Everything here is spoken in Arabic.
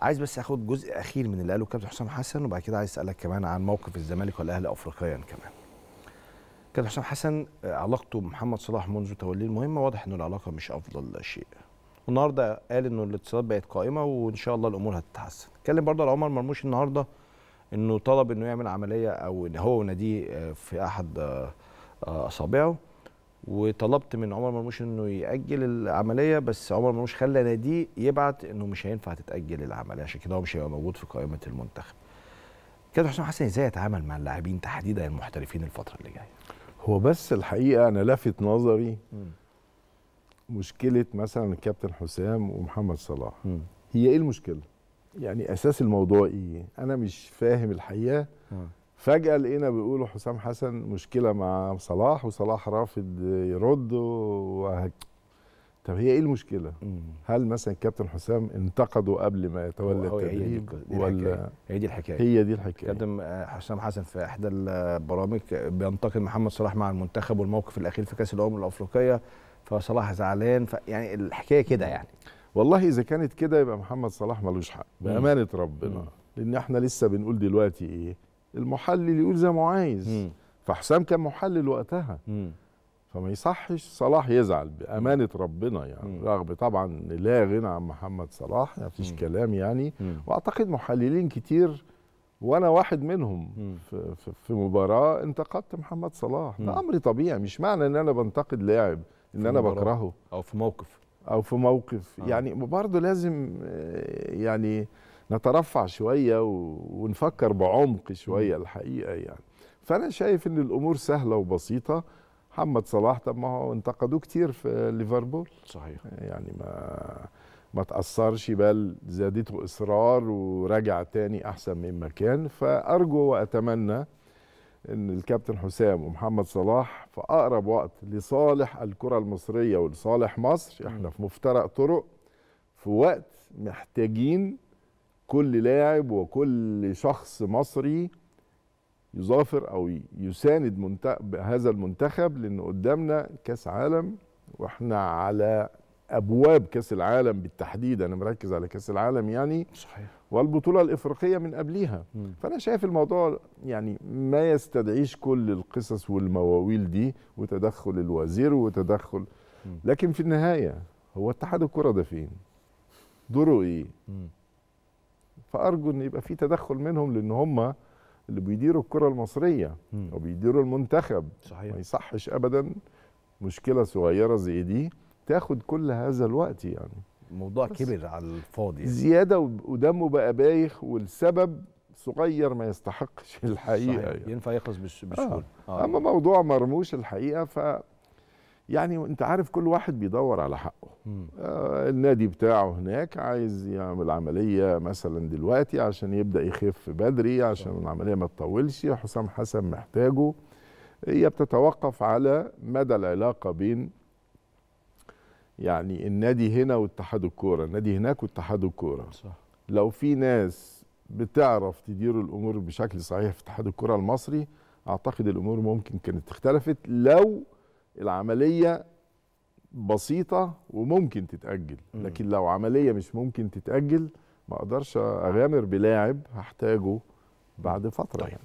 عايز بس اخد جزء اخير من اللي قاله كابتن حسام حسن وبعد كده عايز اسالك كمان عن موقف الزمالك والاهلي افريقيا كمان. كابتن حسام حسن علاقته بمحمد صلاح منذ توليه المهمه واضح ان العلاقه مش افضل شيء. والنهارده قال انه الاتصالات بقت قائمه وان شاء الله الامور هتتحسن. اتكلم برضه على عمر مرموش النهارده انه طلب انه يعمل عمليه او ان هو ناديه آه، في احد آه، آه، اصابعه وطلبت من عمر مرموش انه ياجل العمليه بس عمر مرموش خلى ناديه يبعت انه مش هينفع تتاجل العمليه عشان كده هو مش هيبقى موجود في قائمه المنتخب كابتن حسام حسن ازاي يتعامل مع اللاعبين تحديدا المحترفين الفتره اللي جايه هو بس الحقيقه انا لفت نظري م. مشكله مثلا الكابتن حسام ومحمد صلاح م. هي ايه المشكله يعني اساس الموضوع ايه انا مش فاهم الحقيقه م. فجأة لقينا بيقولوا حسام حسن مشكلة مع صلاح وصلاح رافض يرد وهك طب هي ايه المشكلة؟ هل مثلا الكابتن حسام انتقده قبل ما يتولى التدريب ولا هي دي الحكايه هي دي الحكايه كابتن آه، حسام حسن في احدى البرامج بينتقد محمد صلاح مع المنتخب والموقف الاخير في كاس الامم الافريقيه فصلاح زعلان يعني الحكايه كده يعني والله اذا كانت كده يبقى محمد صلاح ملوش حق بامانه ربنا مم. لان احنا لسه بنقول دلوقتي ايه؟ المحلل يقول زي ما عايز فحسام كان محلل وقتها م. فما يصحش صلاح يزعل بامانه ربنا يعني رغم طبعا لا غنى عن محمد صلاح ما فيش كلام يعني م. واعتقد محللين كتير وانا واحد منهم في, في مباراه انتقدت محمد صلاح ده امر طبيعي مش معنى ان انا بنتقد لاعب ان انا بكرهه او في موقف او في موقف آه. يعني برضه لازم آه، يعني نترفع شويه ونفكر بعمق شويه الحقيقه يعني فانا شايف ان الامور سهله وبسيطه محمد صلاح طب ما هو انتقدوه كتير في ليفربول صحيح يعني ما ما تاثرش بل زادته اصرار ورجع تاني احسن مما كان فارجو واتمنى ان الكابتن حسام ومحمد صلاح في اقرب وقت لصالح الكره المصريه ولصالح مصر احنا في مفترق طرق في وقت محتاجين كل لاعب وكل شخص مصري يظافر او يساند منتخب هذا المنتخب لان قدامنا كاس عالم واحنا على ابواب كاس العالم بالتحديد انا مركز على كاس العالم يعني صحيح والبطوله الافريقيه من قبليها فانا شايف الموضوع يعني ما يستدعيش كل القصص والمواويل دي وتدخل الوزير وتدخل لكن في النهايه هو اتحاد الكره ده فين دوره ايه فارجو ان يبقى في تدخل منهم لان هم اللي بيديروا الكره المصريه وبيديروا المنتخب صحيح ما يصحش ابدا مشكله صغيره زي دي تاخد كل هذا الوقت يعني الموضوع كبر على الفاضي يعني. زياده ودمه بقى بايخ والسبب صغير ما يستحقش الحقيقه صحيح. يعني. ينفع يخلص بسهوله آه. آه. اما موضوع مرموش الحقيقه ف يعني انت عارف كل واحد بيدور على حقه آه النادي بتاعه هناك عايز يعمل عمليه مثلا دلوقتي عشان يبدا يخف بدري عشان صح. العمليه ما تطولش حسام حسن محتاجه هي بتتوقف على مدى العلاقه بين يعني النادي هنا واتحاد الكوره النادي هناك واتحاد الكوره صح. لو في ناس بتعرف تدير الامور بشكل صحيح في اتحاد الكره المصري اعتقد الامور ممكن كانت اختلفت لو العمليه بسيطه وممكن تتاجل لكن لو عمليه مش ممكن تتاجل ما اقدرش اغامر بلاعب هحتاجه بعد فتره طيب. يعني.